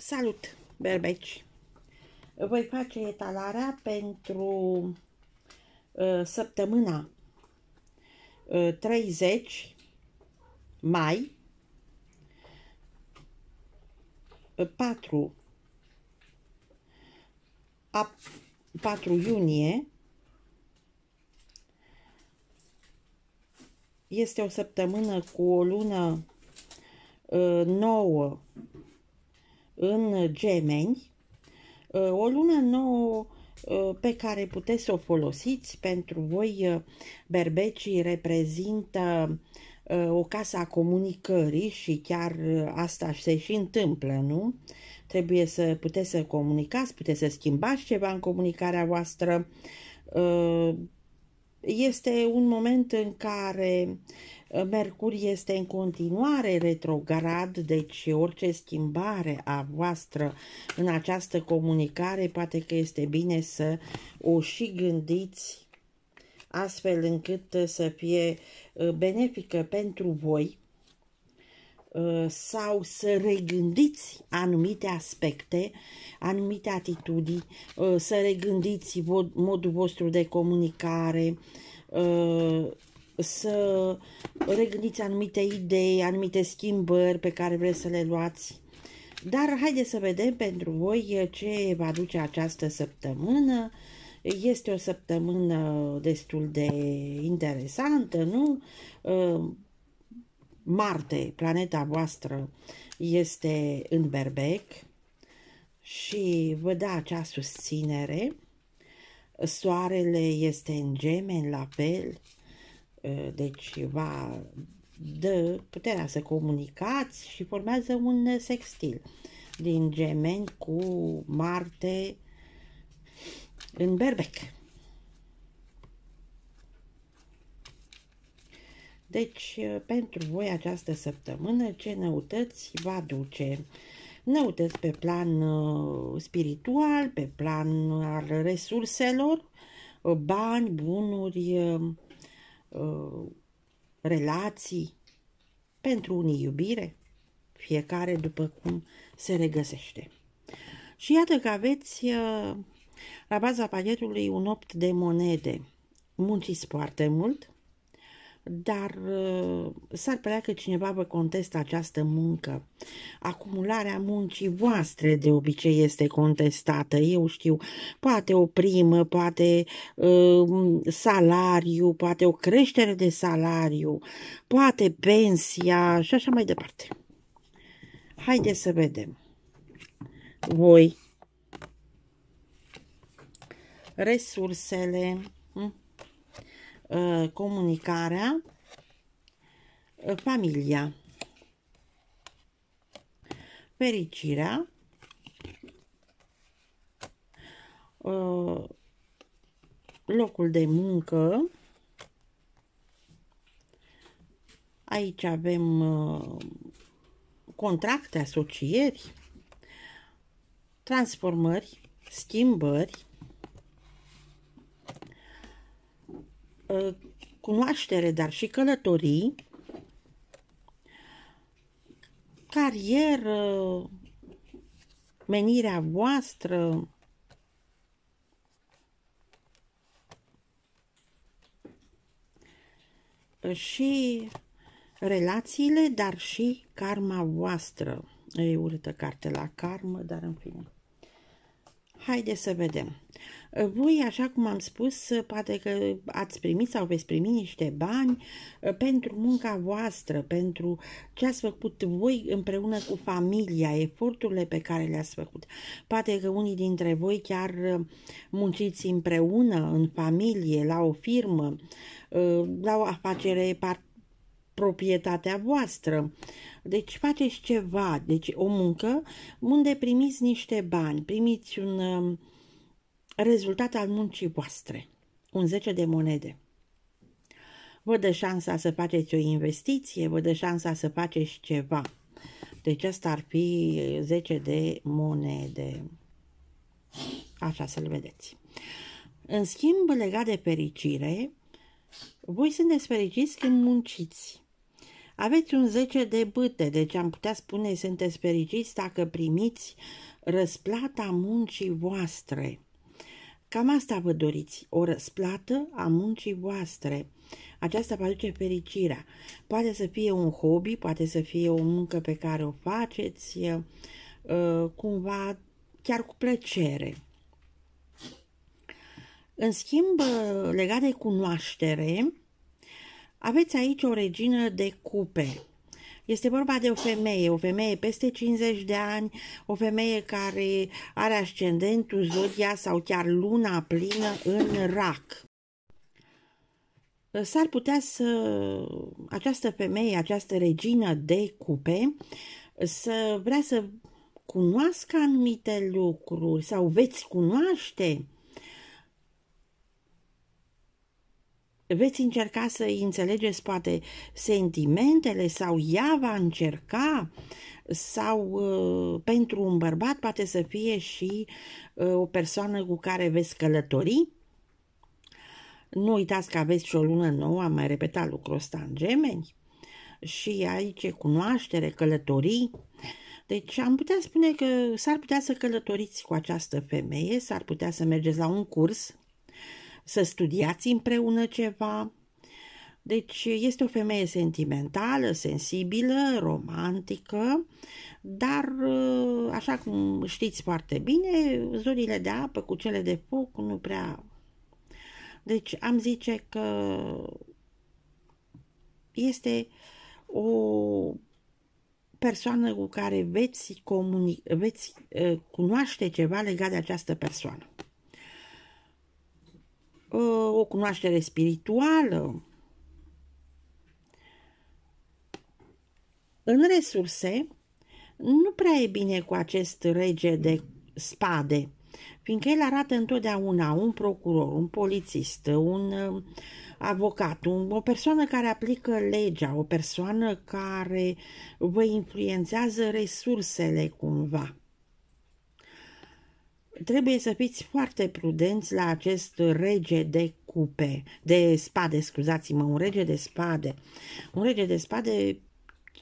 Salut, berbeci! Voi face etalarea pentru uh, săptămâna uh, 30 mai 4 a, 4 iunie este o săptămână cu o lună uh, nouă în gemeni, uh, o lună nouă uh, pe care puteți să o folosiți pentru voi uh, berbecii reprezintă o casă a comunicării și chiar asta se și întâmplă, nu? Trebuie să puteți să comunicați, puteți să schimbați ceva în comunicarea voastră. Este un moment în care Ă, Mercur este în continuare retrograd, deci orice schimbare a voastră în această comunicare, poate că este bine să o și gândiți astfel încât să fie ă, benefică pentru voi ă, sau să regândiți anumite aspecte, anumite atitudini, să regândiți modul vostru de comunicare, să regândiți anumite idei, anumite schimbări pe care vreți să le luați. Dar haideți să vedem pentru voi ce va duce această săptămână. Este o săptămână destul de interesantă, nu? Ehm, Marte, planeta voastră, este în berbec și vă dă acea susținere. Soarele este în gemeni la fel, Ă, deci va dă puterea să comunicați și formează un sextil din gemeni cu Marte în berbec. Deci, ă, pentru voi această săptămână, ce năutăți va duce? Năutăți pe plan ă, spiritual, pe plan al resurselor, bani, bunuri, Uh, relații, pentru unii iubire, fiecare după cum se regăsește. Și iată că aveți uh, la baza pachetului un opt de monede. Munciți foarte mult, dar uh, s-ar părea că cineva vă contestă această muncă. Acumularea muncii voastre de obicei este contestată, eu știu, poate o primă, poate uh, salariu, poate o creștere de salariu, poate pensia și așa mai departe. Haideți să vedem. Voi, resursele, Eh, comunicarea, eh, familia, fericirea, eh, locul de muncă, aici avem contracte, asocieri, transformări, schimbări, Uh, cunoaștere, dar și călătorii, carieră, menirea voastră, și relațiile, dar și karma voastră. E urâtă carte la karmă, dar în fine. Haideți să vedem. Ă, voi, așa cum am spus, ă, poate că ați primit sau veți primi niște bani ă, pentru munca voastră, pentru ce ați făcut voi împreună cu familia, eforturile pe care le-ați făcut. Poate că unii dintre voi chiar munciți împreună, în familie, la o firmă, la o afacere part proprietatea voastră. Deci faceți ceva, deci o muncă unde primiți niște bani, primiți un uh, rezultat al muncii voastre, un 10 de monede. Vă dă șansa să faceți o investiție, vă dă șansa să faceți ceva. Deci asta ar fi 10 de monede. Așa să-l vedeți. În schimb, legat de fericire, voi sunteți fericiți când munciți. Aveți un 10 de bâte, deci am putea spune sunteți fericiți dacă primiți răsplata muncii voastre. Cam asta vă doriți, o răsplată a muncii voastre. Aceasta vă aduce fericirea. Poate să fie un hobby, poate să fie o muncă pe care o faceți eh, eh, cumva chiar cu plăcere. În schimb, eh, legat de cunoaștere, aveți aici o regină de cupe este vorba de o femeie, o femeie peste 50 de ani, o femeie care are ascendentul, zodia sau chiar luna plină în rac. S-ar putea să această femeie, această regină de cupe, să vrea să cunoască anumite lucruri sau veți cunoaște veți încerca să înțelegeți poate sentimentele sau ea va încerca sau uh, pentru un bărbat poate să fie și uh, o persoană cu care veți călători. Nu uitați că aveți și o lună nouă, am mai repetat lucrul ăsta în gemeni. Și aici e cunoaștere, călătorii. Deci am putea spune că s-ar putea să călătoriți cu această femeie, s-ar putea să mergeți la un curs să studiați împreună ceva. Deci este o femeie sentimentală, sensibilă, romantică, dar uh, așa cum știți foarte bine, zorile de apă cu cele de foc nu prea... Deci am zice că este o persoană cu care veți, comuni- veți uh, cunoaște ceva legat de această persoană. Uh, o cunoaștere spirituală. În resurse, nu prea e bine cu acest rege de spade, fiindcă el arată întotdeauna un procuror, un polițist, un uh, avocat, un, o persoană care aplică legea, o persoană care vă influențează resursele cumva. Trebuie să fiți foarte prudenți la acest rege de cupe, de spade, scuzați-mă, un rege de spade. Un rege de spade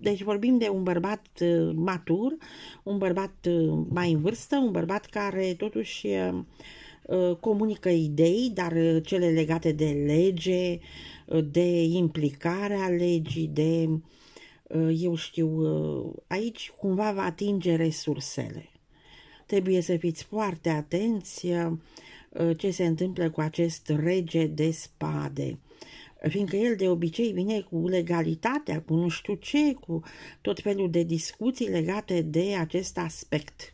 deci vorbim de un bărbat uh, matur, un bărbat uh, mai în vârstă, un bărbat care totuși uh, comunică idei, dar cele legate de lege, de implicarea legii, de, eu știu, aici cumva va atinge resursele. Trebuie să fiți foarte atenți uh, ce se întâmplă cu acest rege de spade fiindcă el de obicei vine cu legalitatea, cu nu știu ce, cu tot felul de discuții legate de acest aspect.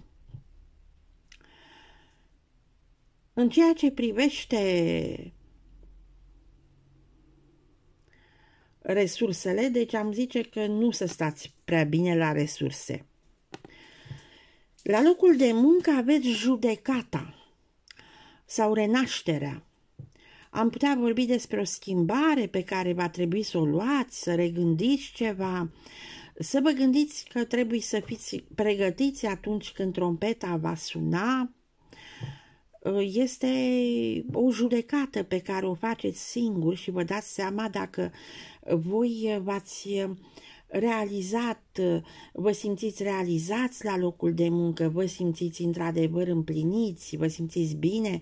În ceea ce privește resursele, deci am zice că nu să stați prea bine la resurse. La locul de muncă aveți judecata sau renașterea. Am putea vorbi despre o schimbare pe care va trebui să o luați, să regândiți ceva, să vă gândiți că trebuie să fiți pregătiți atunci când trompeta va suna. Este o judecată pe care o faceți singur și vă dați seama dacă voi v-ați realizat, uh, vă simțiți realizați la locul de muncă, vă simțiți într-adevăr împliniți, vă simțiți bine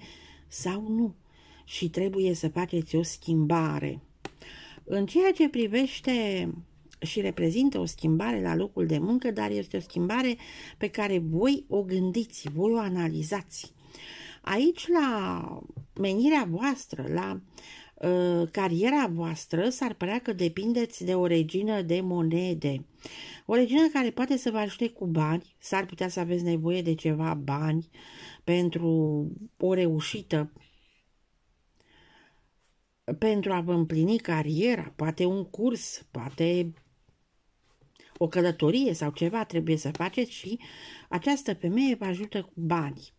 sau nu. Și trebuie să faceți o schimbare. În ceea ce privește și reprezintă o schimbare la locul de muncă, dar este o schimbare pe care voi o gândiți, voi o analizați. Aici, la menirea voastră, la uh, Uh, cariera voastră s-ar părea că depindeți de o regină de monede. O regină care poate să vă ajute cu bani, s-ar putea să aveți nevoie de ceva bani pentru o reușită, pentru a vă împlini cariera, poate un curs, poate o călătorie sau ceva trebuie să faceți și această femeie vă ajută cu bani.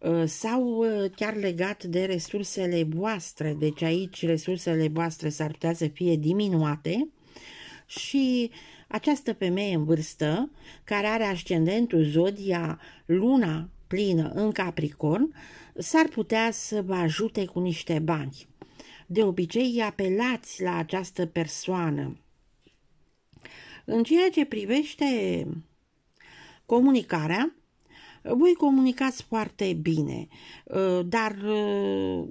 Uh, sau uh, chiar legat de resursele voastre. Deci aici resursele voastre s-ar putea să fie diminuate și această femeie în vârstă, care are ascendentul zodia luna plină în Capricorn, s-ar putea să vă ajute cu niște bani. De obicei, apelați la această persoană. În ceea ce privește comunicarea, voi comunicați foarte bine, uh, dar uh,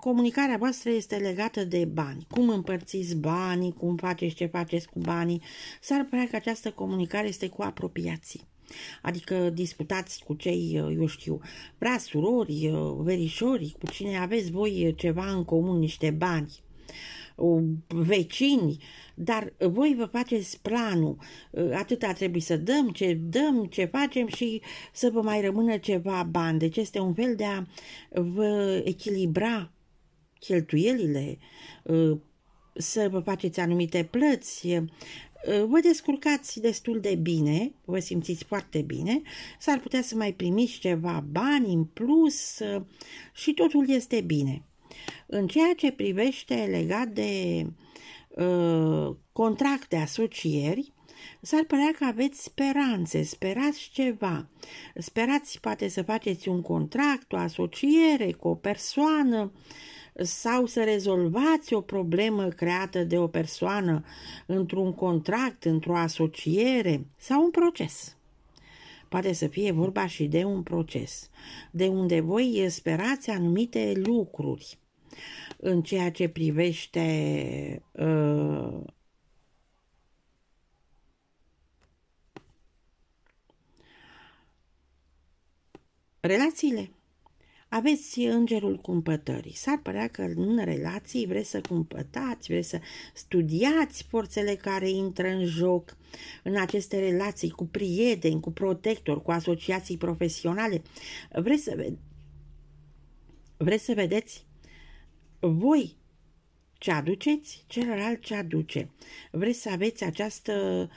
comunicarea voastră este legată de bani. Cum împărțiți banii, cum faceți ce faceți cu banii. S-ar părea că această comunicare este cu apropiații. Adică disputați cu cei, uh, eu știu, surori, verișori, cu cine aveți voi ceva în comun, niște bani vecini, dar voi vă faceți planul, atâta trebuie să dăm, ce dăm, ce facem și să vă mai rămână ceva bani. Deci este un fel de a vă echilibra cheltuielile, să vă faceți anumite plăți, vă descurcați destul de bine, vă simțiți foarte bine, s-ar putea să mai primiți ceva bani în plus și totul este bine. În ceea ce privește legat de uh, contracte asocieri, s-ar părea că aveți speranțe, sperați ceva, sperați poate să faceți un contract, o asociere cu o persoană sau să rezolvați o problemă creată de o persoană într-un contract, într-o asociere sau un proces. Poate să fie vorba și de un proces, de unde voi sperați anumite lucruri în ceea ce privește uh, relațiile. Aveți îngerul cumpătării. S-ar părea că în relații vreți să cumpătați, vreți să studiați forțele care intră în joc în aceste relații cu prieteni, cu protectori, cu asociații profesionale. Vreți să, ve- vreți să vedeți voi ce aduceți, celălalt ce aduce. Vreți să aveți această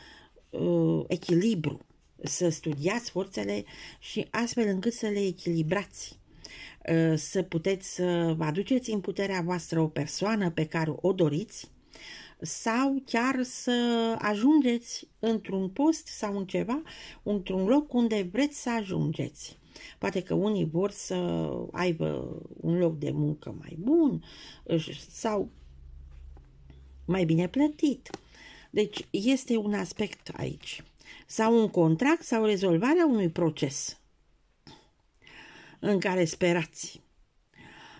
uh, echilibru, să studiați forțele și astfel încât să le echilibrați uh, să puteți să vă aduceți în puterea voastră o persoană pe care o doriți sau chiar să ajungeți într-un post sau în ceva, într-un loc unde vreți să ajungeți. Poate că unii vor să aibă un loc de muncă mai bun sau mai bine plătit. Deci este un aspect aici. Sau un contract sau rezolvarea unui proces în care sperați.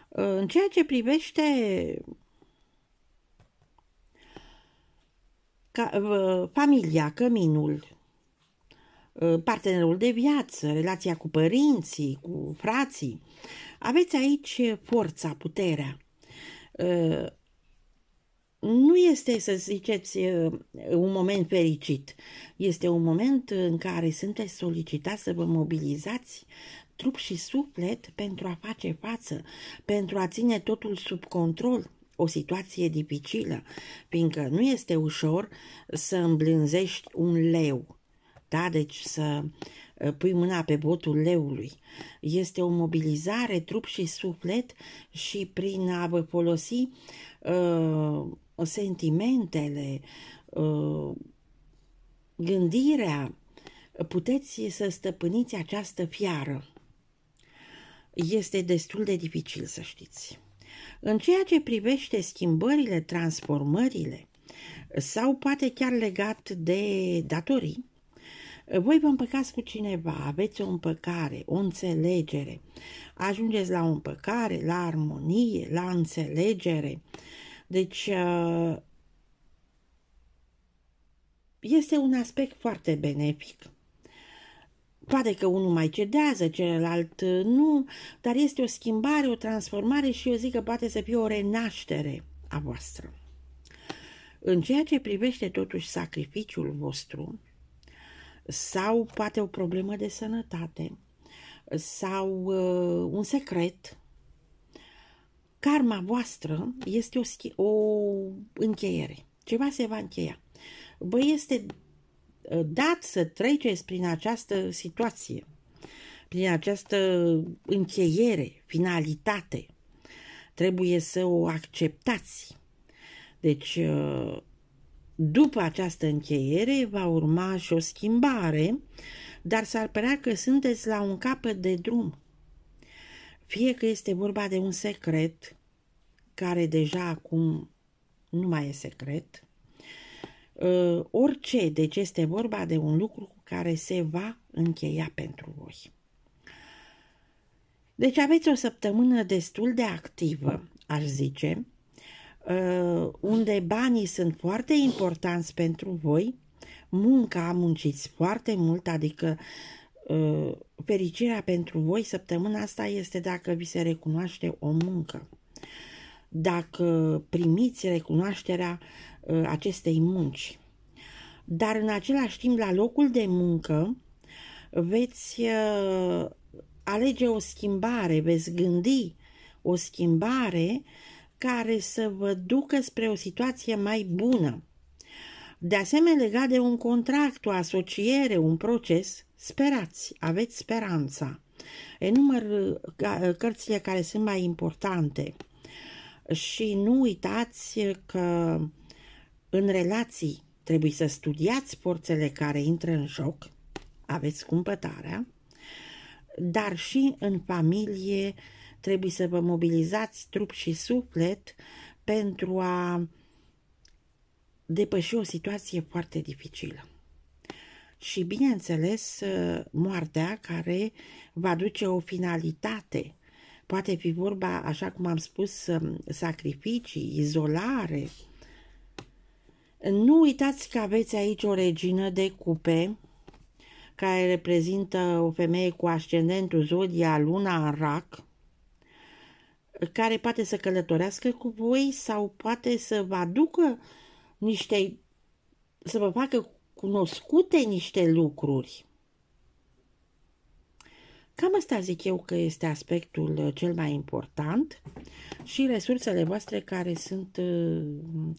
În ceea ce privește ca, familia, căminul, Uh, partenerul de viață, relația cu părinții, cu frații. Aveți aici forța, puterea. Uh, nu este, să ziceți, uh, un moment fericit. Este un moment în care sunteți solicitați să vă mobilizați trup și suflet pentru a face față, pentru a ține totul sub control, o situație dificilă, fiindcă nu este ușor să îmblânzești un leu da? deci să uh, pui mâna pe botul leului. Este o mobilizare trup și suflet și prin a vă folosi uh, sentimentele, uh, gândirea, puteți să stăpâniți această fiară. Este destul de dificil să știți. În ceea ce privește schimbările, transformările, sau poate chiar legat de datorii, voi vă împăcați cu cineva, aveți o împăcare, o înțelegere. Ajungeți la o împăcare, la armonie, la înțelegere. Deci, uh, este un aspect foarte benefic. Poate că unul mai cedează, celălalt uh, nu, dar este o schimbare, o transformare și eu zic că poate să fie o renaștere a voastră. În ceea ce privește totuși sacrificiul vostru, sau poate o problemă de sănătate sau uh, un secret. Karma voastră este o, o încheiere. Ceva se va încheia. Vă este uh, dat să treceți prin această situație, prin această încheiere, finalitate. Trebuie să o acceptați. Deci, uh, după această încheiere va urma și o schimbare, dar s-ar părea că sunteți la un capăt de drum. Fie că este vorba de un secret, care deja acum nu mai e secret, uh, orice, deci este vorba de un lucru care se va încheia pentru voi. Deci aveți o săptămână destul de activă, aș zice, Uh, unde banii sunt foarte importanți pentru voi, munca, munciți foarte mult, adică uh, fericirea pentru voi săptămâna asta este dacă vi se recunoaște o muncă. Dacă primiți recunoașterea uh, acestei munci. Dar în același timp, la locul de muncă, veți alege o schimbare, veți gândi o schimbare uh, care să vă ducă spre o situație mai bună. De asemenea, legat de un contract, o asociere, un proces, sperați, aveți speranța. Enumăr cărțile care sunt mai importante și nu uitați că în relații trebuie să studiați forțele care intră în joc, aveți cumpătarea, dar și în familie uh, Trebuie să vă mobilizați trup și suflet pentru a depăși o situație foarte dificilă. Și, bineînțeles, moartea care va duce o finalitate. Poate fi vorba, așa cum am spus, sacrificii, izolare. Nu uitați că aveți aici o regină de cupe, care reprezintă o femeie cu ascendentul Zodia, Luna în rac, care poate să călătorească cu voi sau poate să vă aducă niște, să vă facă cunoscute niște lucruri. Cam asta zic eu că este aspectul uh, cel mai important și resursele voastre care sunt, uh,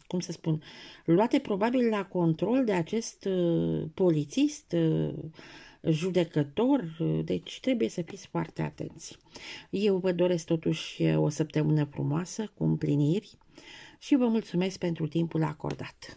cum să spun, luate probabil la control de acest uh, polițist judecător, deci trebuie să fiți foarte atenți. Eu vă doresc totuși o săptămână frumoasă, cu împliniri și vă mulțumesc pentru timpul acordat.